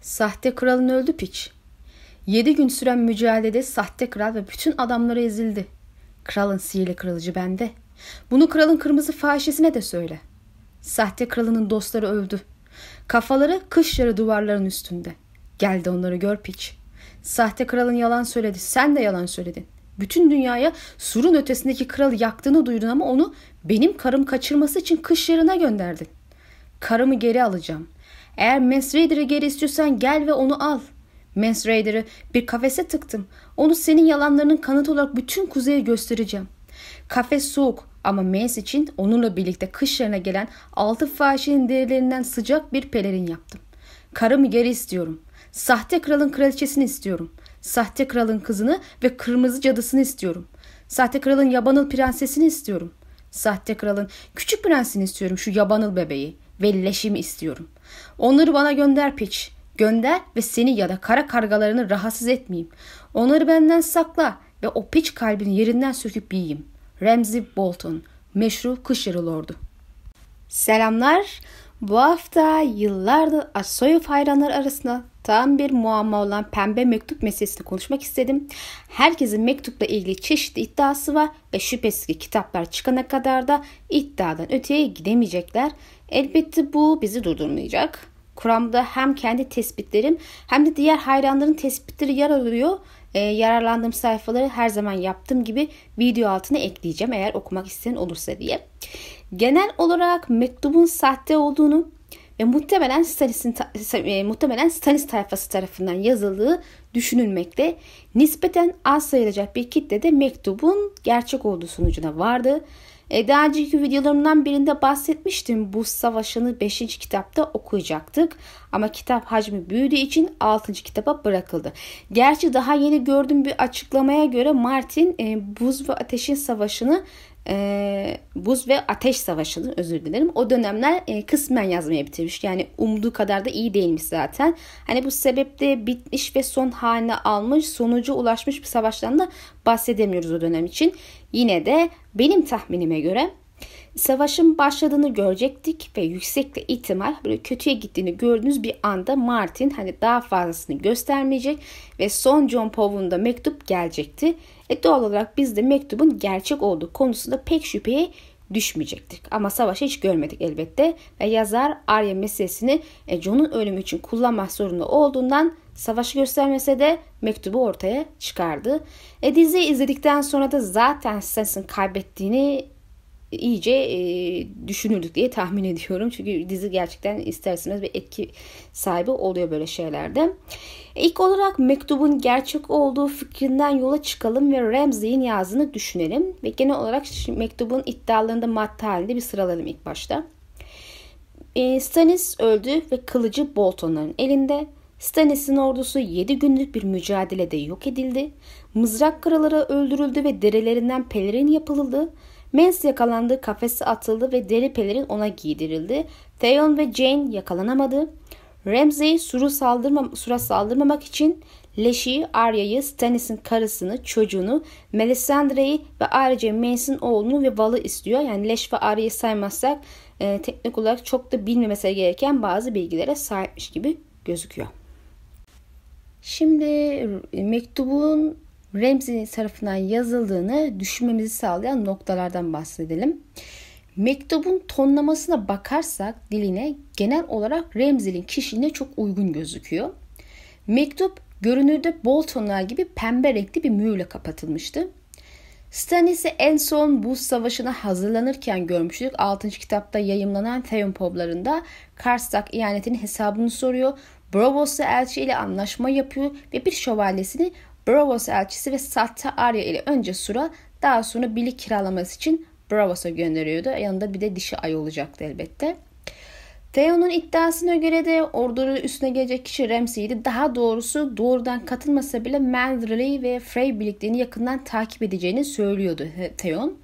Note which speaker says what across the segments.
Speaker 1: Sahte kralın öldü piç. Yedi gün süren mücadelede sahte kral ve bütün adamları ezildi. Kralın sihirli kralıcı bende. Bunu kralın kırmızı fahişesine de söyle. Sahte kralının dostları öldü. Kafaları kış yarı duvarların üstünde. Gel de onları gör piç. Sahte kralın yalan söyledi. Sen de yalan söyledin. Bütün dünyaya surun ötesindeki kralı yaktığını duydun ama onu benim karım kaçırması için kış yarına gönderdin. Karımı geri alacağım. Eğer Mans geri istiyorsan gel ve onu al. Mans bir kafese tıktım. Onu senin yalanlarının kanıtı olarak bütün kuzeye göstereceğim. Kafes soğuk ama Mans için onunla birlikte kışlarına gelen altı fahişenin derilerinden sıcak bir pelerin yaptım. Karımı geri istiyorum. Sahte kralın kraliçesini istiyorum. Sahte kralın kızını ve kırmızı cadısını istiyorum. Sahte kralın yabanıl prensesini istiyorum. Sahte kralın küçük prensini istiyorum şu yabanıl bebeği ve leşimi istiyorum. Onları bana gönder piç. Gönder ve seni ya da kara kargalarını rahatsız etmeyeyim. Onları benden sakla ve o piç kalbini yerinden söküp yiyeyim. Ramsey Bolton, meşru kış yarı lordu. Selamlar. Bu hafta yıllardır Asoyuf hayranları arasında tam bir muamma olan pembe mektup meselesini konuşmak istedim. Herkesin mektupla ilgili çeşitli iddiası var ve şüphesiz ki kitaplar çıkana kadar da iddiadan öteye gidemeyecekler. Elbette bu bizi durdurmayacak. Kuramda hem kendi tespitlerim hem de diğer hayranların tespitleri yer alıyor. E, yararlandığım sayfaları her zaman yaptığım gibi video altına ekleyeceğim eğer okumak isteyen olursa diye. Genel olarak mektubun sahte olduğunu ve muhtemelen Stanis'in e, muhtemelen Stanis tayfası tarafından yazıldığı düşünülmekte. Nispeten az sayılacak bir kitle de mektubun gerçek olduğu sonucuna vardı. E, daha önceki videolarımdan birinde bahsetmiştim. bu Savaşı'nı 5. kitapta okuyacaktık. Ama kitap hacmi büyüdüğü için 6. kitaba bırakıldı. Gerçi daha yeni gördüğüm bir açıklamaya göre Martin e, Buz ve Ateşin Savaşı'nı e, buz ve ateş savaşıdır özür dilerim. O dönemler e, kısmen yazmaya bitirmiş. Yani umduğu kadar da iyi değilmiş zaten. Hani bu sebeple bitmiş ve son haline almış, sonucu ulaşmış bir savaştan da bahsedemiyoruz o dönem için. Yine de benim tahminime göre savaşın başladığını görecektik ve yüksekte ihtimal böyle kötüye gittiğini gördüğünüz bir anda Martin hani daha fazlasını göstermeyecek ve son John Paul'un da mektup gelecekti. E doğal olarak biz de mektubun gerçek olduğu konusunda pek şüpheye düşmeyecektik. Ama savaşı hiç görmedik elbette ve yazar Arya meselesini e, John'un ölümü için kullanmak zorunda olduğundan savaşı göstermese de mektubu ortaya çıkardı. E, dizi izledikten sonra da zaten Sansa'n kaybettiğini iyice e, düşünüldük diye tahmin ediyorum. Çünkü dizi gerçekten isterseniz bir etki sahibi oluyor böyle şeylerde. E, ilk olarak mektubun gerçek olduğu fikrinden yola çıkalım ve Ramsey'in yazını düşünelim. Ve genel olarak mektubun iddialarında madde halinde bir sıralayalım ilk başta. E, Stannis öldü ve kılıcı Bolton'ların elinde. Stannis'in ordusu 7 günlük bir mücadelede yok edildi. Mızrak kraları öldürüldü ve derelerinden pelerin yapıldı. Mens yakalandı, kafese atıldı ve deri pelerin ona giydirildi. Theon ve Jane yakalanamadı. Ramsay suru saldırma, sura saldırmamak için Leşi, Arya'yı, Stannis'in karısını, çocuğunu, Melisandre'yi ve ayrıca Mace'in oğlunu ve Val'ı istiyor. Yani Leş ve Arya'yı saymazsak e, teknik olarak çok da bilmemesi gereken bazı bilgilere sahipmiş gibi gözüküyor. Şimdi e, mektubun Ramsey tarafından yazıldığını düşünmemizi sağlayan noktalardan bahsedelim. Mektubun tonlamasına bakarsak diline genel olarak Ramsey'in kişiliğine çok uygun gözüküyor. Mektup görünürde bol tonlar gibi pembe renkli bir mühürle kapatılmıştı. Stannis'i en son buz savaşına hazırlanırken görmüştük. 6. kitapta yayımlanan Theon Poblarında Karstak ihanetinin hesabını soruyor. Bravos'la elçi ile anlaşma yapıyor ve bir şövalyesini Bravos elçisi ve sahte Arya ile önce Sura daha sonra Bill'i kiralaması için Bravos'a gönderiyordu. E, yanında bir de dişi ay olacaktı elbette. Theon'un iddiasına göre de ordunun üstüne gelecek kişi Ramsay'di. Daha doğrusu doğrudan katılmasa bile Manderley ve Frey birliklerini yakından takip edeceğini söylüyordu Theon.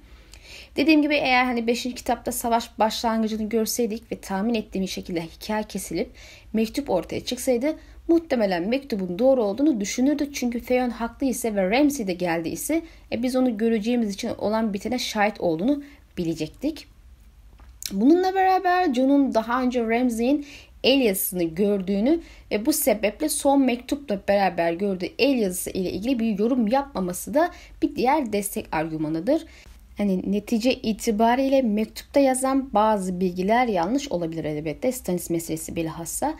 Speaker 1: Dediğim gibi eğer hani 5. kitapta savaş başlangıcını görseydik ve tahmin ettiğim şekilde hikaye kesilip mektup ortaya çıksaydı muhtemelen mektubun doğru olduğunu düşünürdü. Çünkü Theon haklı ise ve Ramsey de geldi ise e, biz onu göreceğimiz için olan bitene şahit olduğunu bilecektik. Bununla beraber John'un daha önce Ramsey'in el yazısını gördüğünü ve bu sebeple son mektupla beraber gördüğü el yazısı ile ilgili bir yorum yapmaması da bir diğer destek argümanıdır. Hani netice itibariyle mektupta yazan bazı bilgiler yanlış olabilir elbette. Stanis meselesi bilhassa. hassa.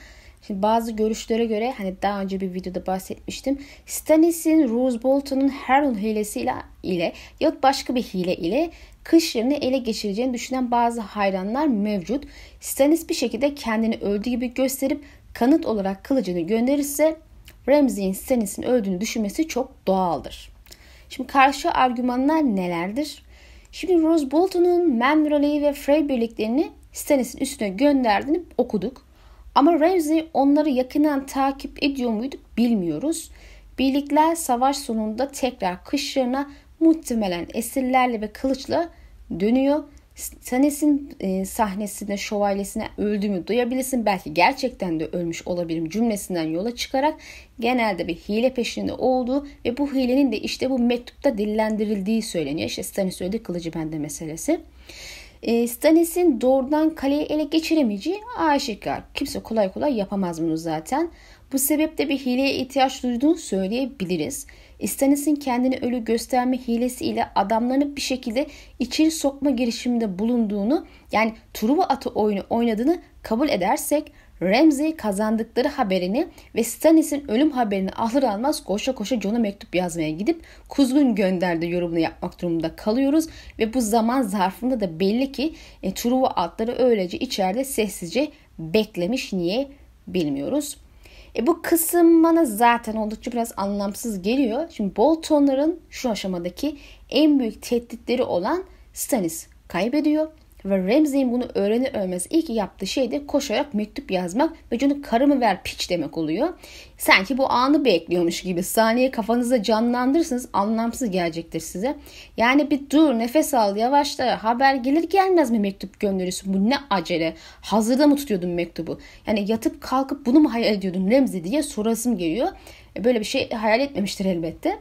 Speaker 1: Şimdi bazı görüşlere göre hani daha önce bir videoda bahsetmiştim. Stannis'in Rose Bolton'un Harold hilesiyle ile ya başka bir hile ile kış yerini ele geçireceğini düşünen bazı hayranlar mevcut. Stannis bir şekilde kendini öldüğü gibi gösterip kanıt olarak kılıcını gönderirse Ramsay'in Stannis'in öldüğünü düşünmesi çok doğaldır. Şimdi karşı argümanlar nelerdir? Şimdi Rose Bolton'un Manderley ve Frey birliklerini Stannis'in üstüne gönderdiğini okuduk. Ama Ramsey onları yakından takip ediyor muydu bilmiyoruz. Birlikler savaş sonunda tekrar kışlarına muhtemelen esirlerle ve kılıçla dönüyor. Sanes'in e, sahnesinde şövalyesine öldüğümü duyabilirsin. Belki gerçekten de ölmüş olabilirim cümlesinden yola çıkarak genelde bir hile peşinde olduğu ve bu hilenin de işte bu mektupta dillendirildiği söyleniyor. İşte Stannis söyledi kılıcı bende meselesi. E, Stanis'in doğrudan kaleyi ele geçiremeyeceği aşikar. Kimse kolay kolay yapamaz bunu zaten. Bu sebeple bir hileye ihtiyaç duyduğunu söyleyebiliriz. Stannis'in kendini ölü gösterme hilesiyle adamlarını bir şekilde içeri sokma girişiminde bulunduğunu yani Truva atı oyunu oynadığını kabul edersek Ramsey kazandıkları haberini ve Stannis'in ölüm haberini alır almaz koşa koşa John'a mektup yazmaya gidip Kuzgun gönderdi yorumunu yapmak durumunda kalıyoruz. Ve bu zaman zarfında da belli ki e, Truva atları öylece içeride sessizce beklemiş niye bilmiyoruz. E bu kısım bana zaten oldukça biraz anlamsız geliyor. Şimdi Boltonların şu aşamadaki en büyük tehditleri olan Stannis kaybediyor ve Remzi'nin bunu öğreni öğrenmesi ilk yaptığı şey de koşarak mektup yazmak ve canı karımı ver piç demek oluyor. Sanki bu anı bekliyormuş gibi saniye kafanızda canlandırırsınız anlamsız gelecektir size. Yani bir dur nefes al yavaşla haber gelir gelmez mi mektup gönderiyorsun bu ne acele hazırda mı tutuyordun mektubu yani yatıp kalkıp bunu mu hayal ediyordun Remzi diye sorasım geliyor. Böyle bir şey hayal etmemiştir elbette.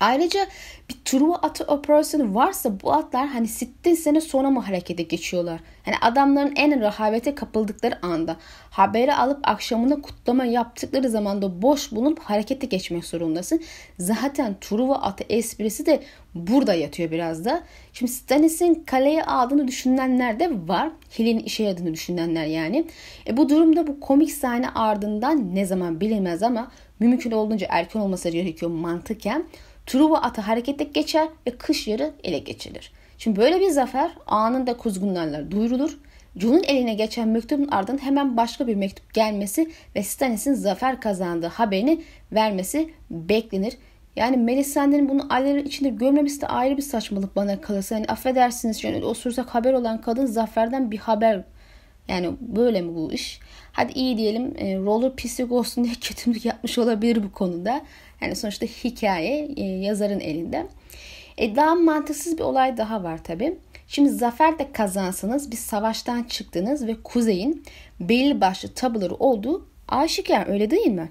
Speaker 1: Ayrıca bir Truva atı operasyonu varsa bu atlar hani sittin sene sonra mı harekete geçiyorlar? Hani adamların en rahavete kapıldıkları anda haberi alıp akşamında kutlama yaptıkları zaman da boş bulunup harekete geçmek zorundasın. Zaten Truva atı esprisi de burada yatıyor biraz da. Şimdi Stannis'in kaleye aldığını düşünenler de var. Hill'in işe yaradığını düşünenler yani. E bu durumda bu komik sahne ardından ne zaman bilinmez ama mümkün olduğunca erken olması gerekiyor mantıken. Truva atı harekette geçer ve kış yarı ele geçirilir. Şimdi böyle bir zafer anında kuzgunlarla duyurulur. John'un eline geçen mektubun ardından hemen başka bir mektup gelmesi ve Stannis'in zafer kazandığı haberini vermesi beklenir. Yani Melisandre'nin bunu aileler içinde görmemesi de ayrı bir saçmalık bana kalırsa. Yani affedersiniz yani o osursak haber olan kadın zaferden bir haber. Yani böyle mi bu iş? Hadi iyi diyelim e, roller pislik olsun diye kötülük yapmış olabilir bu konuda. Yani sonuçta hikaye e, yazarın elinde. E, daha mantıksız bir olay daha var tabi. Şimdi zafer de kazansanız bir savaştan çıktınız ve kuzeyin belli başlı tabuları olduğu aşikar öyle değil mi?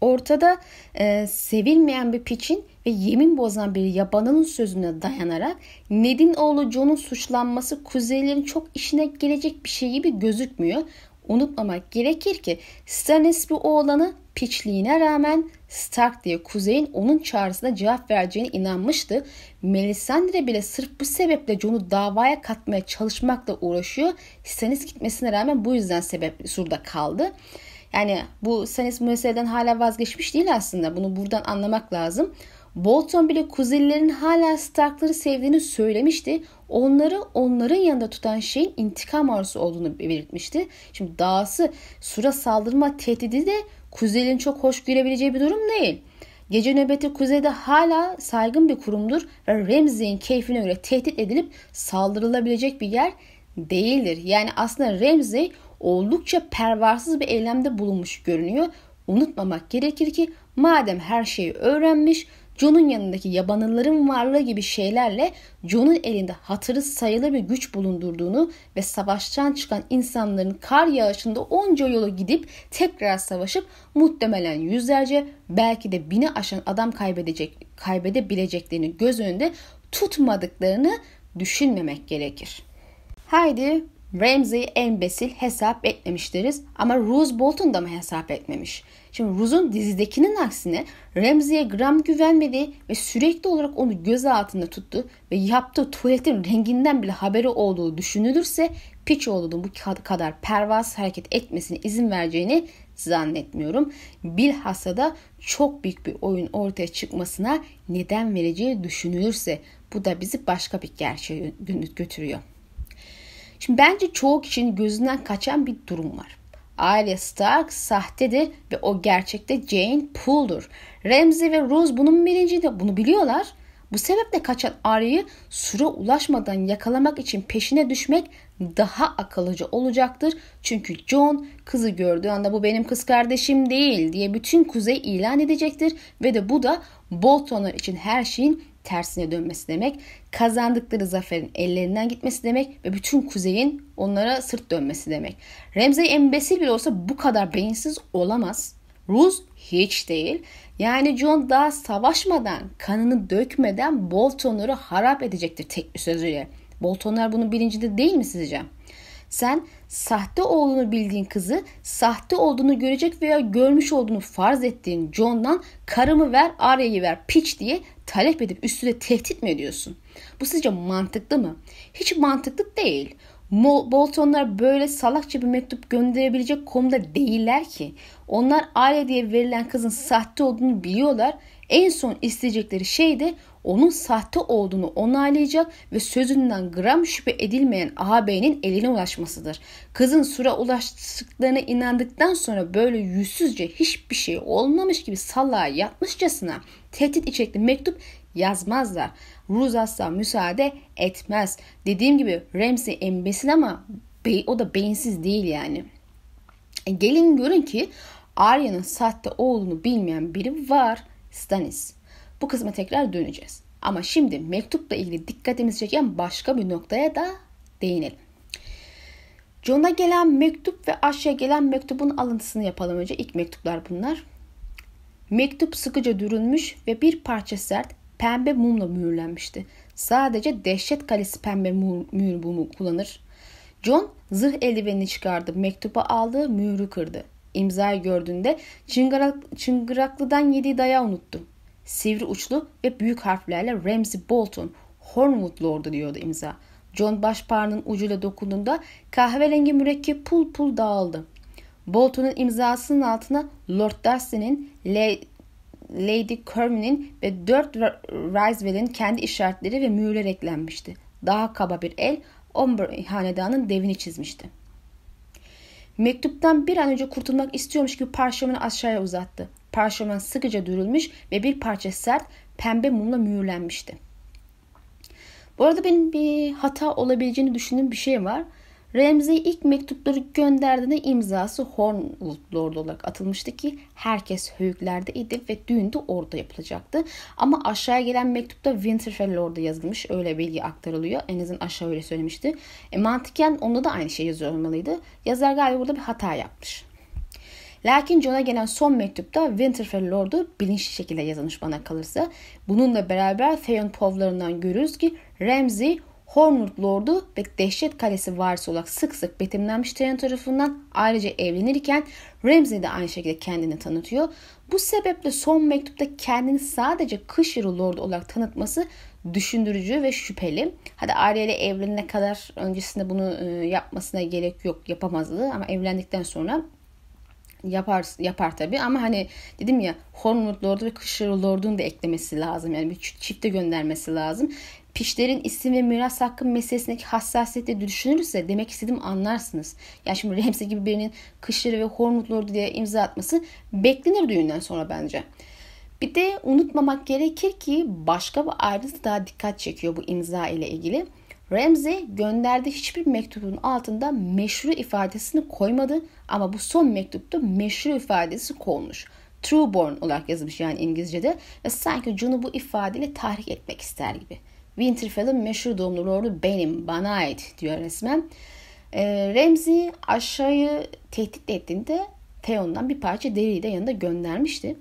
Speaker 1: Ortada e, sevilmeyen bir piçin ve yemin bozan bir yabanının sözüne dayanarak Ned'in oğlu John'un suçlanması kuzeylerin çok işine gelecek bir şey gibi gözükmüyor. Unutmamak gerekir ki Stannis bu oğlanı piçliğine rağmen Stark diye Kuzey'in onun çağrısına cevap vereceğine inanmıştı. Melisandre bile sırf bu sebeple Jon'u davaya katmaya çalışmakla uğraşıyor. Stannis gitmesine rağmen bu yüzden sebep surda kaldı. Yani bu Stannis meseleden hala vazgeçmiş değil aslında. Bunu buradan anlamak lazım. Bolton bile Kuzeylilerin hala Stark'ları sevdiğini söylemişti. Onları onların yanında tutan şeyin intikam arzusu olduğunu belirtmişti. Şimdi dahası Sura saldırma tehdidi de Kuzey'in çok hoş görebileceği bir durum değil. Gece nöbeti kuzeyde hala saygın bir kurumdur ve Ramsey'in keyfine göre tehdit edilip saldırılabilecek bir yer değildir. Yani aslında Ramsey oldukça pervasız bir eylemde bulunmuş görünüyor. Unutmamak gerekir ki madem her şeyi öğrenmiş, John'un yanındaki yabanılların varlığı gibi şeylerle John'un elinde hatırı sayılır bir güç bulundurduğunu ve savaştan çıkan insanların kar yağışında onca yolu gidip tekrar savaşıp muhtemelen yüzlerce belki de bini aşan adam kaybedecek kaybedebileceklerini göz önünde tutmadıklarını düşünmemek gerekir. Haydi Ramsey en besil hesap etmemiş deriz ama Rose Bolton da mı hesap etmemiş? Şimdi Ruz'un dizidekinin aksine Remziye gram güvenmedi ve sürekli olarak onu göz altında tuttu ve yaptığı tuvaletin renginden bile haberi olduğu düşünülürse Piçoğlu'nun bu kadar pervasız hareket etmesine izin vereceğini zannetmiyorum. Bilhassa da çok büyük bir oyun ortaya çıkmasına neden vereceği düşünülürse bu da bizi başka bir gerçeğe götürüyor. Şimdi bence çoğu kişinin gözünden kaçan bir durum var. Arya Stark sahtedir ve o gerçekte Jane Poole'dur. Ramsay ve Rose bunun bilincinde bunu biliyorlar. Bu sebeple kaçan Arya'yı sura ulaşmadan yakalamak için peşine düşmek daha akıllıca olacaktır. Çünkü John kızı gördüğü anda bu benim kız kardeşim değil diye bütün kuzey ilan edecektir. Ve de bu da Boltonlar için her şeyin tersine dönmesi demek. Kazandıkları zaferin ellerinden gitmesi demek ve bütün kuzeyin onlara sırt dönmesi demek. Remzi embesil bile olsa bu kadar beyinsiz olamaz. Ruz hiç değil. Yani John daha savaşmadan, kanını dökmeden Bolton'ları harap edecektir tek bir sözüyle. Boltonlar bunun bilincinde değil mi sizce? Sen sahte olduğunu bildiğin kızı sahte olduğunu görecek veya görmüş olduğunu farz ettiğin John'dan karımı ver Arya'yı ver piç diye talep edip üstüne tehdit mi ediyorsun? Bu sizce mantıklı mı? Hiç mantıklı değil. Boltonlar böyle salakça bir mektup gönderebilecek konuda değiller ki. Onlar aile diye verilen kızın sahte olduğunu biliyorlar. En son isteyecekleri şey de onun sahte olduğunu onaylayacak ve sözünden gram şüphe edilmeyen ağabeyinin eline ulaşmasıdır. Kızın sura ulaştıklarına inandıktan sonra böyle yüzsüzce hiçbir şey olmamış gibi salağa yatmışçasına tehdit içerikli mektup yazmazlar. Ruz asla müsaade etmez. Dediğim gibi Ramsey embesin ama o da beyinsiz değil yani. E gelin görün ki Arya'nın sahte oğlunu bilmeyen biri var. Stannis. Bu kısma tekrar döneceğiz. Ama şimdi mektupla ilgili dikkatimizi çeken başka bir noktaya da değinelim. John'a gelen mektup ve Aşya gelen mektubun alıntısını yapalım önce. İlk mektuplar bunlar. Mektup sıkıca dürülmüş ve bir parça sert pembe mumla mühürlenmişti. Sadece dehşet kalesi pembe mühür, mumu kullanır. John zırh eldivenini çıkardı. Mektuba aldı, mühürü kırdı. İmzayı gördüğünde çıngırak, çıngıraklıdan yediği dayağı unuttu sivri uçlu ve büyük harflerle Ramsey Bolton, Hornwood Lord'u diyordu imza. John başparının ucuyla dokunduğunda kahverengi mürekkep pul pul dağıldı. Bolton'un imzasının altına Lord Darcy'nin, Lady Kermin'in ve dört Risewell'in kendi işaretleri ve mühürler eklenmişti. Daha kaba bir el Omber hanedanın devini çizmişti. Mektuptan bir an önce kurtulmak istiyormuş gibi parşömeni aşağıya uzattı. Parşömen sıkıca dürülmüş ve bir parça sert pembe mumla mühürlenmişti. Bu arada benim bir hata olabileceğini düşündüğüm bir şey var. Remzi ilk mektupları gönderdiğinde imzası Hornwood Lord olarak atılmıştı ki herkes höyüklerde idi ve düğün de orada yapılacaktı. Ama aşağıya gelen mektupta Winterfell Lord'a yazılmış. Öyle bilgi aktarılıyor. En azından aşağı öyle söylemişti. E, mantıken onda da aynı şey yazıyor olmalıydı. Yazar galiba burada bir hata yapmış. Lakin John'a gelen son mektupta Winterfell Lord'u bilinçli şekilde yazılmış bana kalırsa. Bununla beraber Theon povlarından görürüz ki Ramsay Hornwood Lord'u ve Dehşet Kalesi varisi olarak sık sık betimlenmiş Theon tarafından ayrıca evlenirken Ramsay de aynı şekilde kendini tanıtıyor. Bu sebeple son mektupta kendini sadece kış yılı Lord'u olarak tanıtması düşündürücü ve şüpheli. Hadi Arya ile evlenene kadar öncesinde bunu ıı, yapmasına gerek yok yapamazdı ama evlendikten sonra yapar yapar tabi ama hani dedim ya Hornwood Lord'u ve Kışır Lord'un da eklemesi lazım. Yani bir çifte göndermesi lazım. Pişlerin isim ve miras hakkı meselesindeki hassasiyeti düşünürse demek istediğim anlarsınız. Yani şimdi Ramsey gibi birinin Kışları ve Hornwood Lord'u diye imza atması beklenir düğünden sonra bence. Bir de unutmamak gerekir ki başka bir ayrıntı daha dikkat çekiyor bu imza ile ilgili. Ramsey gönderdiği hiçbir mektubun altında meşru ifadesini koymadı ama bu son mektupta meşru ifadesi konmuş. Trueborn olarak yazılmış yani İngilizce'de ve sanki Jun'u bu ifadeyle tahrik etmek ister gibi. Winterfell'ın meşhur doğumlu lordu benim, bana ait diyor resmen. E, Ramsey aşağıyı tehdit ettiğinde Theon'dan bir parça deriyi de yanında göndermişti.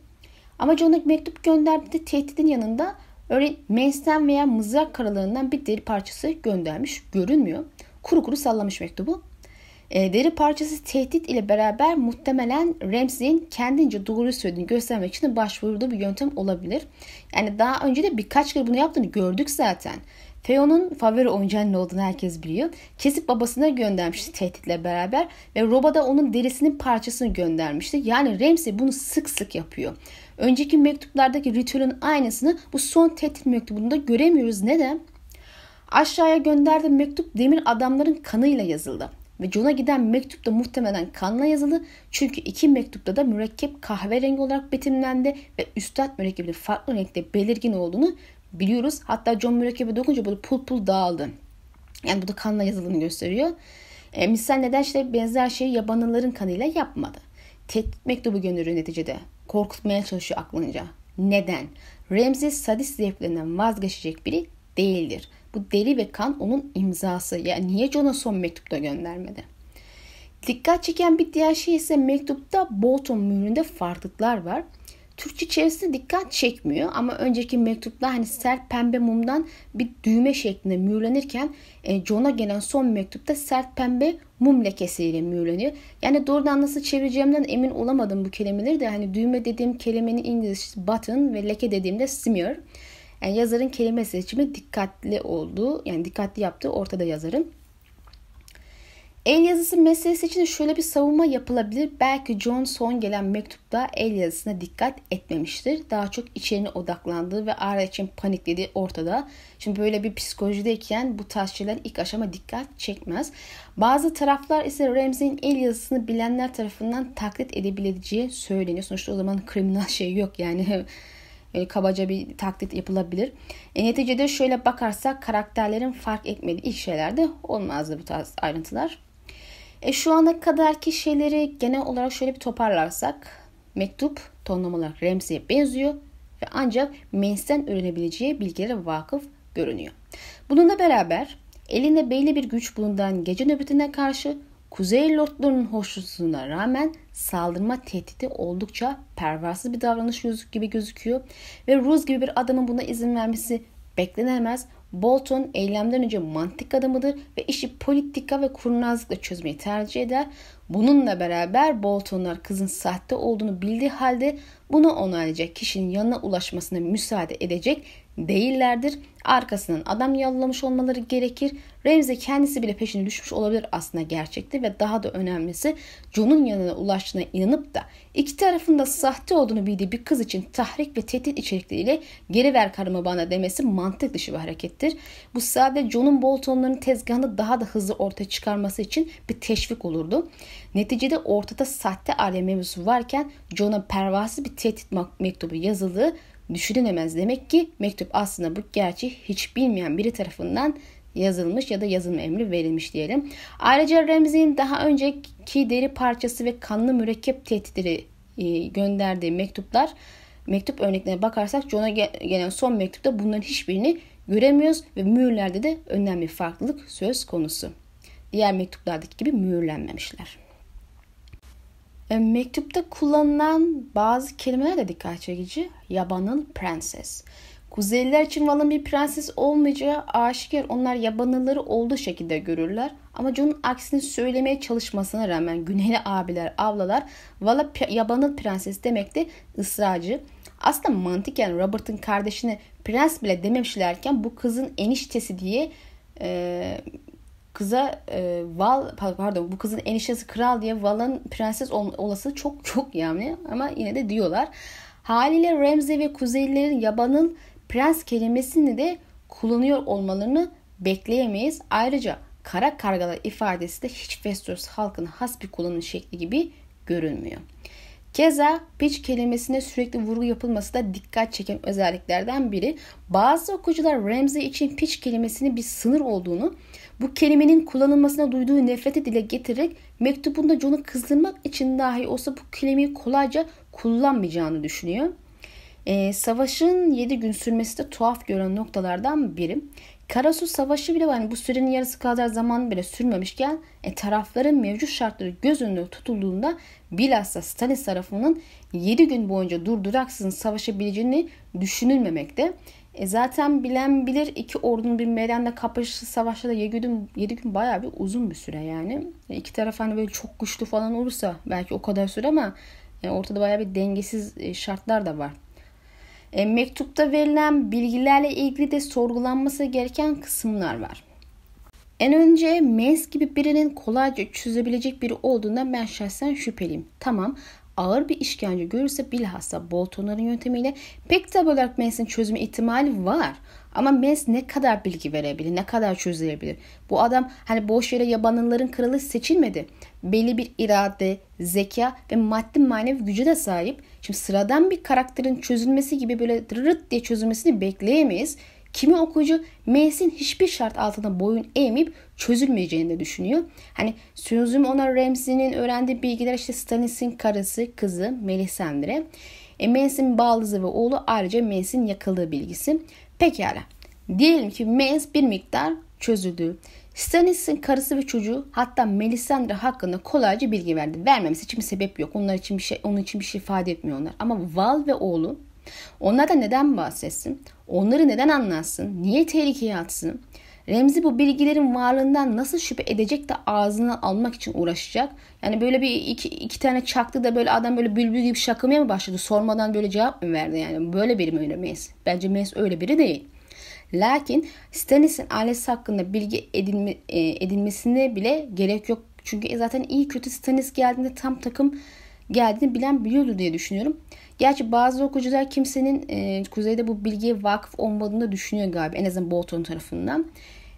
Speaker 1: Ama Jon'a mektup gönderdiğinde tehditin yanında Örneğin meclisten veya mızrak karalarından bir deri parçası göndermiş görünmüyor. Kuru kuru sallamış mektubu. E, deri parçası tehdit ile beraber muhtemelen Ramsey'in kendince doğru söylediğini göstermek için de başvurduğu bir yöntem olabilir. Yani daha önce de birkaç kere bunu yaptığını gördük zaten. Theon'un favori oyuncağının olduğunu herkes biliyor. Kesip babasına göndermişti tehditle beraber ve Roba da onun derisinin parçasını göndermişti. Yani Ramsey bunu sık sık yapıyor. Önceki mektuplardaki ritüelin aynısını bu son tehdit mektubunda göremiyoruz. Neden? Aşağıya gönderdiği mektup demir adamların kanıyla yazıldı. Ve John'a giden mektup da muhtemelen kanla yazıldı Çünkü iki mektupta da mürekkep kahverengi olarak betimlendi ve üstad mürekkebinin farklı renkte belirgin olduğunu biliyoruz. Hatta John mürekkebe dokunca böyle pul pul dağıldı. Yani bu da kanla yazıldığını gösteriyor. E, misal neden işte benzer şeyi yabanlıların kanıyla yapmadı. tet mektubu gönderiyor neticede korkutmaya çalışıyor aklınca. Neden? Ramsey sadist zevklerinden vazgeçecek biri değildir. Bu deli ve kan onun imzası. Ya yani niye John'a son mektupta göndermedi? Dikkat çeken bir diğer şey ise mektupta Bolton mühründe farklılıklar var. Türkçe çevirisi dikkat çekmiyor ama önceki mektupta hani sert pembe mumdan bir düğme şeklinde mühürlenirken e, John'a gelen son mektupta sert pembe mum lekesiyle mühürleniyor. Yani doğrudan nasıl çevireceğimden emin olamadım bu kelimeleri de. Hani düğme dediğim kelimenin İngilizcesi button ve leke dediğimde smear. Yani yazarın kelime seçimi dikkatli olduğu, yani dikkatli yaptığı ortada yazarın. El yazısı meselesi için şöyle bir savunma yapılabilir. Belki John son gelen mektupta el yazısına dikkat etmemiştir. Daha çok içerine odaklandığı ve Ara için paniklediği ortada. Şimdi böyle bir psikolojideyken bu tarz şeyler ilk aşama dikkat çekmez. Bazı taraflar ise Ramsey'in el yazısını bilenler tarafından taklit edebileceği söyleniyor. Sonuçta o zaman kriminal şey yok yani. Yani kabaca bir taklit yapılabilir. E, neticede şöyle bakarsak karakterlerin fark etmediği ilk şeylerde olmazdı bu tarz ayrıntılar. E, şu ana kadarki şeyleri genel olarak şöyle bir toparlarsak mektup tonlamalar Remzi'ye benziyor ve ancak mensen öğrenebileceği bilgilere vakıf görünüyor. Bununla beraber elinde belli bir güç bulunan gece nöbetine karşı Kuzey Lordlarının hoşnutsuzluğuna rağmen saldırma tehdidi oldukça pervasız bir davranış gözük gibi gözüküyor ve Ruz gibi bir adamın buna izin vermesi beklenemez. Bolton eylemden önce mantık adamıdır ve işi politika ve kurnazlıkla çözmeyi tercih eder. Bununla beraber Boltonlar kızın sahte olduğunu bildiği halde bunu onaylayacak kişinin yanına ulaşmasına müsaade edecek değillerdir. Arkasının adam yollamış olmaları gerekir. Remzi kendisi bile peşine düşmüş olabilir aslında gerçekte ve daha da önemlisi John'un yanına ulaştığına inanıp da iki tarafında sahte olduğunu bildiği bir kız için tahrik ve tehdit içerikleriyle geri ver karımı bana demesi mantık dışı bir harekettir. Bu sadece John'un Bolton'ların tezgahını daha da hızlı ortaya çıkarması için bir teşvik olurdu. Neticede ortada sahte aile mevzusu varken John'a pervasız bir tehdit mektubu yazıldığı düşünülemez. Demek ki mektup aslında bu gerçi hiç bilmeyen biri tarafından yazılmış ya da yazılma emri verilmiş diyelim. Ayrıca Remzi'nin daha önceki deri parçası ve kanlı mürekkep tehditleri e, gönderdiği mektuplar mektup örneklerine bakarsak John'a gelen son mektupta bunların hiçbirini göremiyoruz ve mühürlerde de önemli farklılık söz konusu. Diğer mektuplardaki gibi mühürlenmemişler. E, mektupta kullanılan bazı kelimeler de dikkat çekici. Yabanıl prenses. Kuzeyliler için Val'ın bir prenses olmayacağı aşikar. Onlar yabanılları olduğu şekilde görürler. Ama John'un aksini söylemeye çalışmasına rağmen Güneyli abiler, avlalar Val'a yabanıl prenses demekte ısrarcı. Aslında mantıken yani Robert'ın kardeşini prens bile dememişlerken bu kızın eniştesi diye e, kıza e, Val pardon bu kızın enişesi kral diye Val'ın prenses olası çok çok yani ama yine de diyorlar. Haliyle Remzi ve Kuzeylilerin yabanın prens kelimesini de kullanıyor olmalarını bekleyemeyiz. Ayrıca kara kargalar ifadesi de hiç Vestos halkının has bir kullanım şekli gibi görünmüyor. Keza pitch kelimesine sürekli vurgu yapılması da dikkat çeken özelliklerden biri. Bazı okucular Ramsey için pitch kelimesinin bir sınır olduğunu, bu kelimenin kullanılmasına duyduğu nefreti dile getirerek mektubunda John'u kızdırmak için dahi olsa bu kelimeyi kolayca kullanmayacağını düşünüyor. Ee, savaşın 7 gün sürmesi de tuhaf gören noktalardan biri. Karasu Savaşı bile var. Yani bu sürenin yarısı kadar zaman bile sürmemişken e, tarafların mevcut şartları göz önünde tutulduğunda bilhassa Stalin tarafının 7 gün boyunca durduraksızın savaşabileceğini düşünülmemekte. E, zaten bilen bilir iki ordunun bir meydanda kapışısı savaşta da 7 gün, 7 gün bayağı bir uzun bir süre yani. E, iki taraf hani böyle çok güçlü falan olursa belki o kadar süre ama yani e, ortada bayağı bir dengesiz e, şartlar da var. E, mektupta verilen bilgilerle ilgili de sorgulanması gereken kısımlar var. En önce mens gibi birinin kolayca çözebilecek biri olduğuna ben şahsen şüpheliyim. Tamam ağır bir işkence görürse bilhassa Boltonların yöntemiyle pek tabi olarak MES'in çözümü ihtimali var. Ama MES ne kadar bilgi verebilir, ne kadar çözülebilir? Bu adam hani boş yere yabanlıların kralı seçilmedi. Belli bir irade, zeka ve maddi manevi gücü de sahip. Şimdi sıradan bir karakterin çözülmesi gibi böyle rırt diye çözülmesini bekleyemeyiz. Kimi okuyucu Mace'in hiçbir şart altında boyun eğmeyip çözülmeyeceğini de düşünüyor. Hani sözüm ona Ramsey'nin öğrendiği bilgiler işte Stannis'in karısı, kızı Melisandre. E, Mace'in bağlısı ve oğlu ayrıca Mace'in yakıldığı bilgisi. Pekala. Diyelim ki Mace bir miktar çözüldü. Stannis'in karısı ve çocuğu hatta Melisandre hakkında kolayca bilgi verdi. Vermemesi için bir sebep yok. Onlar için bir şey, onun için bir şey ifade etmiyorlar. Ama Val ve oğlu Onlara neden bahsetsin? Onları neden anlatsın? Niye tehlikeye atsın? Remzi bu bilgilerin varlığından nasıl şüphe edecek de ağzını almak için uğraşacak? Yani böyle bir iki, iki tane çaktı da böyle adam böyle bülbül gibi şakımaya mı başladı? Sormadan böyle cevap mı verdi yani? Böyle biri mi öyle Mace? Bence Mace öyle biri değil. Lakin Stannis'in ailesi hakkında bilgi edinme, e, edinmesine bile gerek yok. Çünkü zaten iyi kötü Stannis geldiğinde tam takım geldiğini bilen biliyordu diye düşünüyorum. Gerçi bazı okuyucular kimsenin e, kuzeyde bu bilgiye vakıf olmadığını da düşünüyor galiba. En azından Bolton tarafından.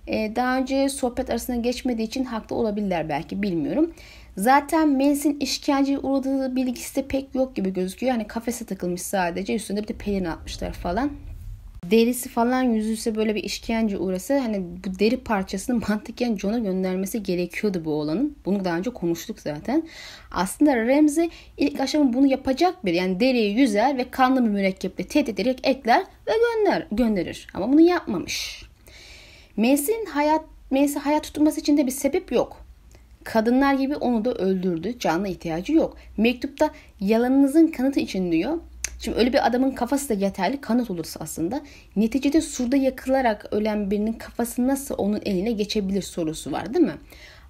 Speaker 1: E, daha önce sohbet arasında geçmediği için haklı olabilirler belki bilmiyorum. Zaten mensin işkenceye uğradığı bilgisi de pek yok gibi gözüküyor. Yani kafese takılmış sadece. Üstünde bir de pelin atmışlar falan derisi falan yüzülse böyle bir işkence uğrasa hani bu deri parçasını mantıken John'a göndermesi gerekiyordu bu olanın. Bunu daha önce konuştuk zaten. Aslında Remzi ilk aşama bunu yapacak bir yani deriyi yüzer ve kanlı bir mürekkeple tehdit ederek ekler ve gönder gönderir. Ama bunu yapmamış. Mesin hayat Mace'i hayat tutulması için de bir sebep yok. Kadınlar gibi onu da öldürdü. Canlı ihtiyacı yok. Mektupta yalanınızın kanıtı için diyor. Şimdi öyle bir adamın kafası da yeterli kanıt olursa aslında. Neticede surda yakılarak ölen birinin kafası nasıl onun eline geçebilir sorusu var değil mi?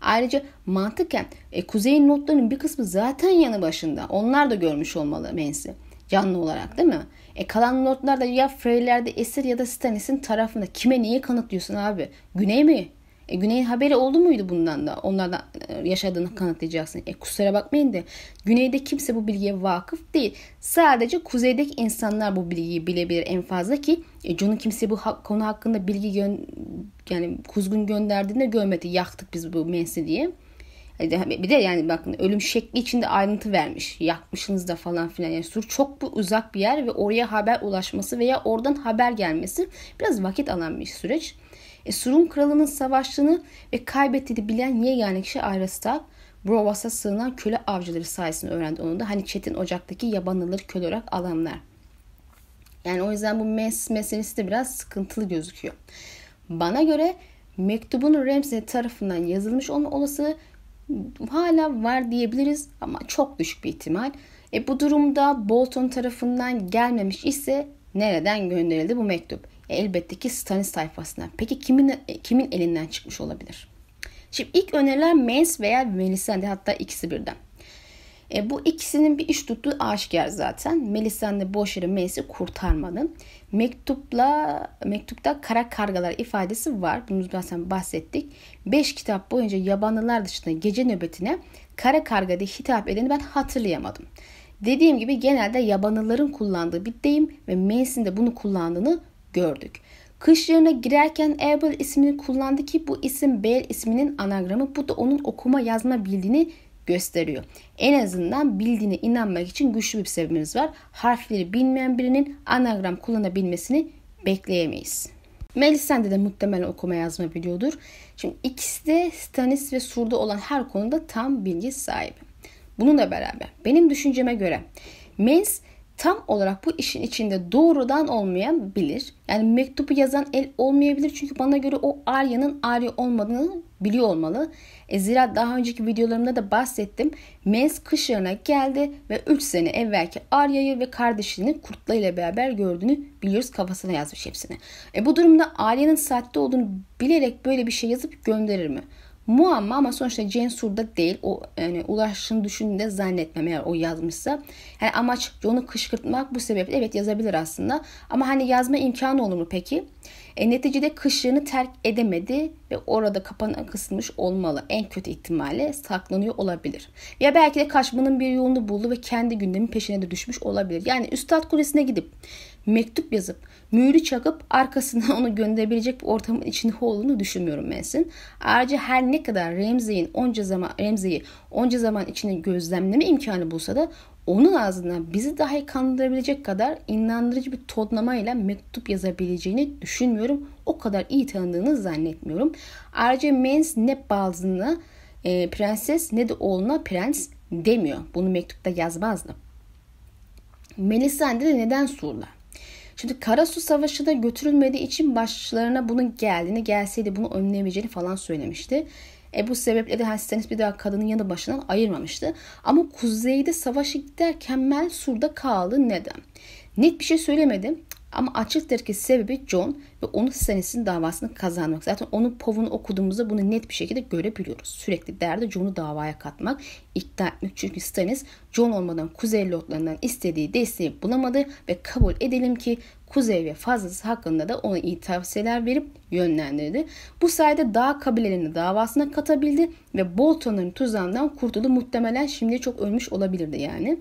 Speaker 1: Ayrıca mantıken e, kuzeyin notlarının bir kısmı zaten yanı başında. Onlar da görmüş olmalı Mensi. Canlı olarak değil mi? E kalan notlar da ya Freyler'de Esir ya da Stannis'in tarafında. Kime niye kanıtlıyorsun abi? Güney mi? E, Güney'in haberi oldu muydu bundan da? Onlardan e, yaşadığını kanıtlayacaksın. E kusura bakmayın da Güney'de kimse bu bilgiye vakıf değil. Sadece kuzeydeki insanlar bu bilgiyi bilebilir en fazla ki e, John'un kimseye bu ha- konu hakkında bilgi gö- yani kuzgun gönderdiğinde görmedi. Yaktık biz bu mensi diye. E, bir de yani bakın ölüm şekli içinde ayrıntı vermiş. Yakmışsınız da falan filan. Yani sur çok bu uzak bir yer ve oraya haber ulaşması veya oradan haber gelmesi biraz vakit alan bir süreç. E, Surun kralının savaştığını ve kaybettiğini bilen yegane kişi Ayrastab. Brovas'a sığınan köle avcıları sayesinde öğrendi onu da. Hani Çetin Ocak'taki yabanlıları köle olarak alanlar. Yani o yüzden bu mes meselesi de biraz sıkıntılı gözüküyor. Bana göre mektubun Ramsey tarafından yazılmış olma olası hala var diyebiliriz ama çok düşük bir ihtimal. E bu durumda Bolton tarafından gelmemiş ise nereden gönderildi bu mektup? E, elbette ki Stanis tayfasından. Peki kimin e, kimin elinden çıkmış olabilir? Şimdi ilk öneriler Mens veya Melisandre hatta ikisi birden. E, bu ikisinin bir iş tuttuğu aşikar zaten. Melisandre boş yere Mens'i kurtarmadı. Mektupla, mektupta kara kargalar ifadesi var. Bunu zaten bahsettik. 5 kitap boyunca yabanlılar dışında gece nöbetine kara karga diye hitap edeni ben hatırlayamadım. Dediğim gibi genelde yabanlıların kullandığı bir deyim ve Mens'in de bunu kullandığını gördük. Kışlarına girerken Abel ismini kullandı ki bu isim Bell isminin anagramı. Bu da onun okuma yazma bildiğini gösteriyor. En azından bildiğine inanmak için güçlü bir sebebimiz var. Harfleri bilmeyen birinin anagram kullanabilmesini bekleyemeyiz. Melisande de muhtemelen okuma yazma biliyordur. Şimdi ikisi de Stanis ve Sur'da olan her konuda tam bilgi sahibi. Bununla beraber benim düşünceme göre Mens tam olarak bu işin içinde doğrudan olmayabilir. Yani mektubu yazan el olmayabilir çünkü bana göre o Arya'nın Arya olmadığını biliyor olmalı. E, zira daha önceki videolarımda da bahsettim. Mens kış geldi ve 3 sene evvelki Arya'yı ve kardeşinin kurtla ile beraber gördüğünü biliyoruz kafasına yazmış hepsini. E, bu durumda Arya'nın sahte olduğunu bilerek böyle bir şey yazıp gönderir mi? muamma ama sonuçta Censur'da değil. O yani düşündüğünü de zannetmem eğer o yazmışsa. Yani amaç onu kışkırtmak bu sebeple evet yazabilir aslında. Ama hani yazma imkanı olur mu peki? E, neticede kışlığını terk edemedi ve orada kapan kısılmış olmalı. En kötü ihtimalle saklanıyor olabilir. Ya belki de kaçmanın bir yolunu buldu ve kendi gündemin peşine de düşmüş olabilir. Yani Üstad Kulesi'ne gidip mektup yazıp mührü çakıp arkasına onu gönderebilecek bir ortamın içinde olduğunu düşünmüyorum mensin. Ayrıca her ne kadar Ramsey'in onca zaman Remzi'yi onca zaman içinde gözlemleme imkanı bulsa da onun ağzından bizi dahi kandırabilecek kadar inandırıcı bir tonlamayla mektup yazabileceğini düşünmüyorum. O kadar iyi tanıdığını zannetmiyorum. Ayrıca Mens ne bazına e, prenses ne de oğluna prens demiyor. Bunu mektupta yazmazdı. Melisande de neden surlar? Şimdi Karasu Savaşı da götürülmediği için başlarına bunun geldiğini, gelseydi bunu önleyemeyeceğini falan söylemişti. E bu sebeple de Hastanis bir daha kadının yanı başından ayırmamıştı. Ama kuzeyde savaşa giderken Melsur'da kaldı. Neden? Net bir şey söylemedim. Ama açıktır ki sebebi John ve onun senesinin davasını kazanmak. Zaten onun povunu okuduğumuzda bunu net bir şekilde görebiliyoruz. Sürekli derdi John'u davaya katmak, ikna etmek. Çünkü Stannis John olmadan Kuzey Lordlarından istediği desteği bulamadı ve kabul edelim ki Kuzey ve fazlası hakkında da ona iyi tavsiyeler verip yönlendirdi. Bu sayede dağ kabilelerini davasına katabildi ve Bolton'ların tuzağından kurtuldu. Muhtemelen şimdi çok ölmüş olabilirdi yani.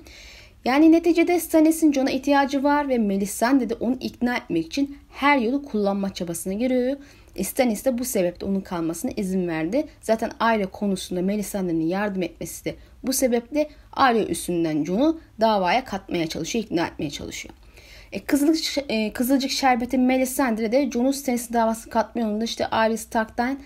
Speaker 1: Yani neticede Stannis'in John'a ihtiyacı var ve Melisandre de onu ikna etmek için her yolu kullanma çabasına giriyor. E, Stannis de bu sebeple onun kalmasına izin verdi. Zaten Arya konusunda Melisandre'nin yardım etmesi de bu sebeple Arya üstünden John'u davaya katmaya çalışıyor, ikna etmeye çalışıyor. E, Kızılcık, e, Kızılcık Şerbeti Melisandre de John'u Stannis davası katmıyor. Onda işte Arya Stark'tan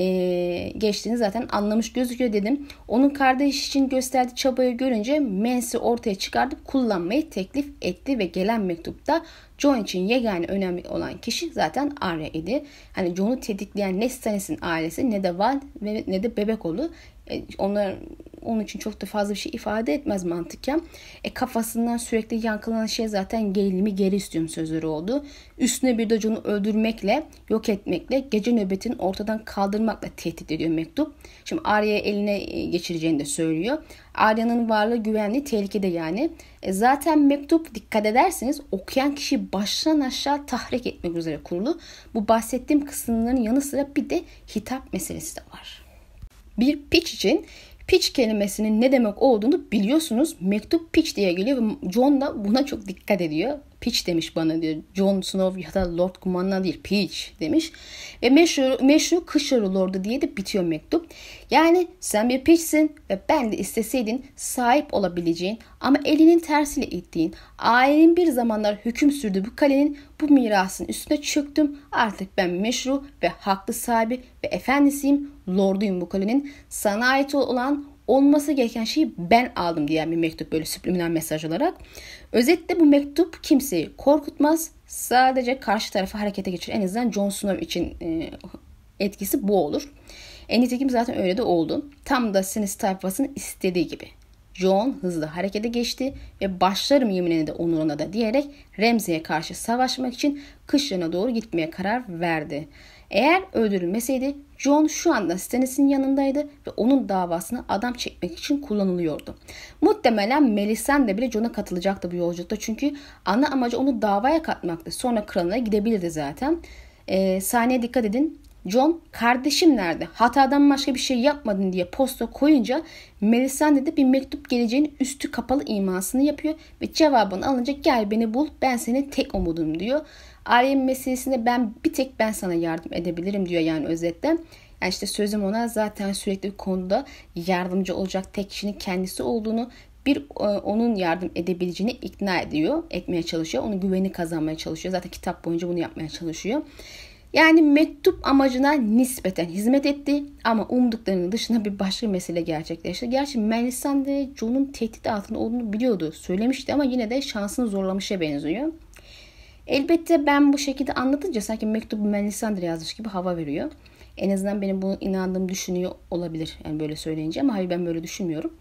Speaker 1: e, geçtiğini zaten anlamış gözüküyor dedim. Onun kardeş için gösterdiği çabayı görünce mensi ortaya çıkartıp kullanmayı teklif etti ve gelen mektupta John için yegane önemli olan kişi zaten Arya idi. Hani John'u tetikleyen ne Stannis'in ailesi ne de Val ne de bebek oğlu e, onlar onun için çok da fazla bir şey ifade etmez mantıken. E kafasından sürekli yankılanan şey zaten gerilimi geri istiyorum sözleri oldu. Üstüne bir de John'u öldürmekle, yok etmekle, gece nöbetini ortadan kaldırmakla tehdit ediyor mektup. Şimdi Arya eline e, geçireceğini de söylüyor. Arya'nın varlığı güvenli, tehlikede yani. E zaten mektup dikkat ederseniz okuyan kişi baştan aşağı tahrik etmek üzere kurulu. Bu bahsettiğim kısımların yanı sıra bir de hitap meselesi de var. Bir pitch için pitch kelimesinin ne demek olduğunu biliyorsunuz. Mektup pitch diye geliyor ve John da buna çok dikkat ediyor. Peach demiş bana diyor. Jon Snow ya da Lord Kuman'la değil Peach demiş. Ve meşhur, meşhur kış yarı lordu diye de bitiyor mektup. Yani sen bir Peach'sin ve ben de isteseydin sahip olabileceğin ama elinin tersiyle ittiğin ailenin bir zamanlar hüküm sürdüğü bu kalenin bu mirasın üstüne çöktüm. Artık ben meşru ve haklı sahibi ve efendisiyim. Lorduyum bu kalenin. Sana ait olan olması gereken şeyi ben aldım diyen bir mektup böyle subliminal mesaj olarak. Özetle bu mektup kimseyi korkutmaz. Sadece karşı tarafı harekete geçirir. En azından John Snow için e, etkisi bu olur. En nitekim zaten öyle de oldu. Tam da Sinis tayfasının istediği gibi. John hızlı harekete geçti ve başlarım yeminine de onuruna da diyerek Remzi'ye karşı savaşmak için kışlarına doğru gitmeye karar verdi. Eğer öldürülmeseydi John şu anda Stannis'in yanındaydı ve onun davasını adam çekmek için kullanılıyordu. Muhtemelen Melisande bile John'a katılacaktı bu yolculukta çünkü ana amacı onu davaya katmaktı. Sonra kralına gidebilirdi zaten. E, sahneye dikkat edin. John kardeşim nerede? Hatadan başka bir şey yapmadın diye posta koyunca Melisande de bir mektup geleceğini üstü kapalı imasını yapıyor ve cevabını alınca gel beni bul ben senin tek umudum diyor. Ailem meselesinde ben bir tek ben sana yardım edebilirim diyor yani özetle. Yani işte sözüm ona zaten sürekli konuda yardımcı olacak tek kişinin kendisi olduğunu bir e, onun yardım edebileceğini ikna ediyor, etmeye çalışıyor. Onun güveni kazanmaya çalışıyor. Zaten kitap boyunca bunu yapmaya çalışıyor. Yani mektup amacına nispeten hizmet etti ama umduklarının dışında bir başka mesele gerçekleşti. Gerçi Melisande John'un tehdit altında olduğunu biliyordu, söylemişti ama yine de şansını zorlamışa benziyor. Elbette ben bu şekilde anlatınca sanki mektubu Melisandre yazmış gibi hava veriyor. En azından benim bunu inandığım düşünüyor olabilir. Yani böyle söyleyince ama hayır ben böyle düşünmüyorum.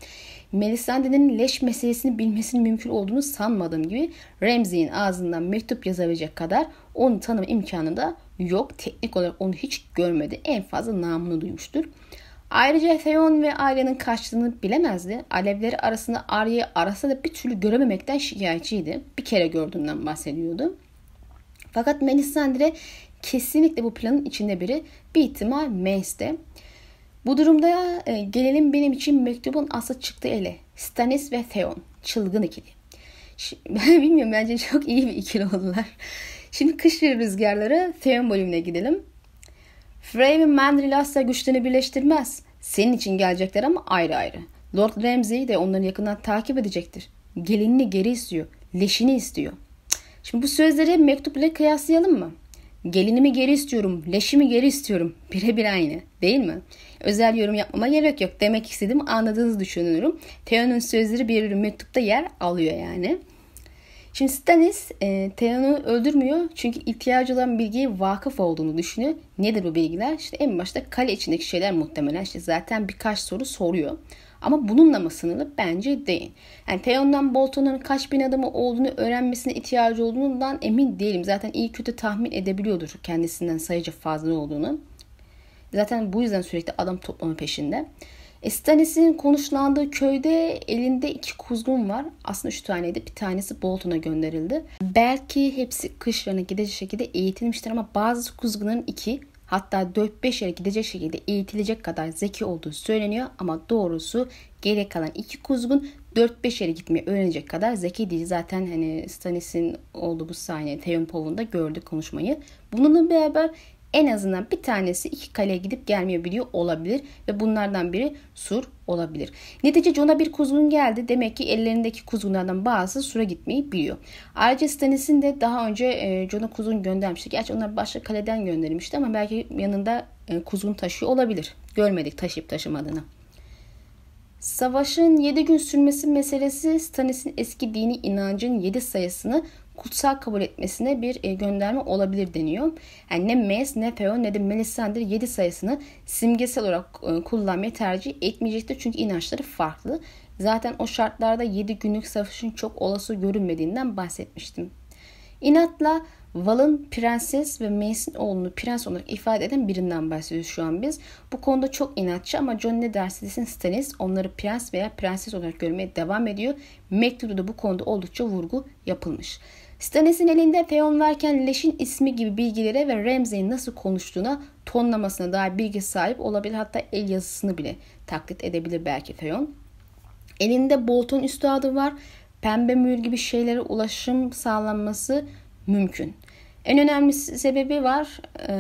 Speaker 1: Melisandre'nin leş meselesini bilmesinin mümkün olduğunu sanmadığım gibi Ramsey'in ağzından mektup yazabilecek kadar onu tanım imkanı da yok. Teknik olarak onu hiç görmedi. En fazla namını duymuştur. Ayrıca Theon ve Arya'nın kaçtığını bilemezdi. Alevleri arasında Arya'yı arasa da bir türlü görememekten şikayetçiydi. Bir kere gördüğünden bahsediyordu. Fakat Melisandre kesinlikle bu planın içinde biri. Bir ihtimal Mainz'de. Bu durumda e, gelelim benim için mektubun asıl çıktığı ele. Stanis ve Theon. Çılgın ikili. Ben bilmiyorum bence çok iyi bir ikili oldular. Şimdi kış rüzgarları Theon bölümüne gidelim. Frey ve Mandrill güçlerini birleştirmez. Senin için gelecekler ama ayrı ayrı. Lord Ramsay de onları yakından takip edecektir. Gelinini geri istiyor. Leşini istiyor.'' Şimdi bu sözleri mektupla kıyaslayalım mı? Gelinimi geri istiyorum, leşimi geri istiyorum. Birebir aynı değil mi? Özel yorum yapmama gerek yok. Demek istedim, anladığınızı düşünüyorum. Theon'un sözleri bir mektupta yer alıyor yani. Şimdi Stannis e, Theon'u öldürmüyor çünkü ihtiyacı olan bilgiye vakıf olduğunu düşünüyor. Nedir bu bilgiler? İşte en başta kale içindeki şeyler muhtemelen. İşte zaten birkaç soru soruyor. Ama bununla mı sınırlı? Bence değil. Yani Theon'dan Bolton'un kaç bin adamı olduğunu öğrenmesine ihtiyacı olduğundan emin değilim. Zaten iyi kötü tahmin edebiliyordur kendisinden sayıca fazla olduğunu. Zaten bu yüzden sürekli adam toplama peşinde. E, Stannis'in konuşlandığı köyde elinde iki kuzgun var. Aslında üç taneydi. Bir tanesi Bolton'a gönderildi. Belki hepsi kışlarına gidecek şekilde eğitilmiştir ama bazı kuzgunların iki, hatta 4-5 yere gidecek şekilde eğitilecek kadar zeki olduğu söyleniyor ama doğrusu geri kalan iki kuzgun 4-5 yere gitmeyi öğrenecek kadar zeki değil. Zaten hani Stanis'in olduğu bu sahne Teyon Pov'un da gördü konuşmayı. Bununla beraber en azından bir tanesi iki kaleye gidip gelmiyor biliyor olabilir ve bunlardan biri sur olabilir. Netice John'a bir kuzgun geldi. Demek ki ellerindeki kuzgunlardan bazısı sura gitmeyi biliyor. Ayrıca Stannis'in de daha önce e, John'a kuzgun göndermişti. Gerçi onlar başka kaleden gönderilmişti ama belki yanında e, kuzgun taşıyor olabilir. Görmedik taşıyıp taşımadığını. Savaşın 7 gün sürmesi meselesi Stannis'in eski dini inancın 7 sayısını kutsal kabul etmesine bir e, gönderme olabilir deniyor. Yani ne Mes, ne Feon ne de Melisandre 7 sayısını simgesel olarak e, kullanmayı tercih etmeyecektir. Çünkü inançları farklı. Zaten o şartlarda 7 günlük savaşın çok olası görünmediğinden bahsetmiştim. İnatla Val'ın prenses ve Mace'in oğlunu prens olarak ifade eden birinden bahsediyoruz şu an biz. Bu konuda çok inatçı ama John ne derse desin Stannis onları prens veya prenses olarak görmeye devam ediyor. Mektupta da bu konuda oldukça vurgu yapılmış. Stannis'in elinde feon varken leşin ismi gibi bilgilere ve Ramsay'in nasıl konuştuğuna tonlamasına dair bilgi sahip olabilir. Hatta el yazısını bile taklit edebilir belki feon. Elinde Bolton üstadı var. Pembe mühür gibi şeylere ulaşım sağlanması mümkün. En önemli sebebi var, e,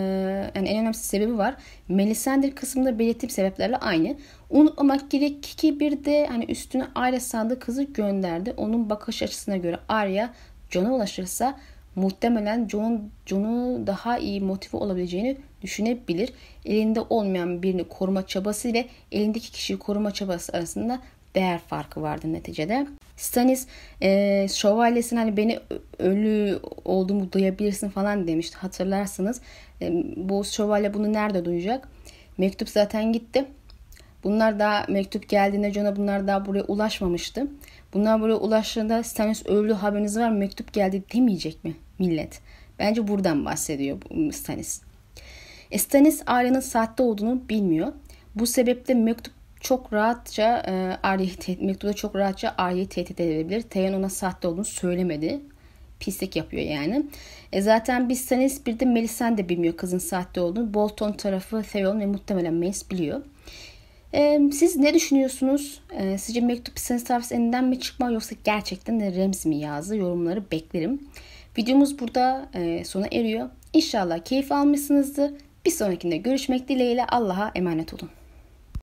Speaker 1: yani en önemli sebebi var. Melisandre kısmında belirttiğim sebeplerle aynı. Unutmak gerek ki bir de hani üstüne Arya sandığı kızı gönderdi. Onun bakış açısına göre Arya John'a ulaşırsa muhtemelen John John'u daha iyi motive olabileceğini düşünebilir. Elinde olmayan birini koruma çabası ile elindeki kişiyi koruma çabası arasında değer farkı vardı neticede. Stanis e, ee, şövalyesine hani beni ölü olduğumu duyabilirsin falan demişti hatırlarsınız. E, bu şövalye bunu nerede duyacak? Mektup zaten gitti. Bunlar daha mektup geldiğinde John'a bunlar daha buraya ulaşmamıştı. Bunlar buraya ulaştığında Stanis öldü haberiniz var mektup geldi demeyecek mi millet? Bence buradan bahsediyor Stanis. E Stanis Arya'nın saatte olduğunu bilmiyor. Bu sebeple mektup çok rahatça e, Arya'yı tehdit, mektupta çok rahatça Arya'yı tehdit edebilir. Theon ona sahte olduğunu söylemedi. Pislik yapıyor yani. E zaten biz Stanis bir de Melisandre bilmiyor kızın sahte olduğunu. Bolton tarafı Theon ve muhtemelen Mace biliyor. Ee, siz ne düşünüyorsunuz? Ee, sizce mektup Sense Travis elinden mi çıkma yoksa gerçekten de Rems mi yazdı? Yorumları beklerim. Videomuz burada e, sona eriyor. İnşallah keyif almışsınızdır. Bir sonrakinde görüşmek dileğiyle Allah'a emanet olun.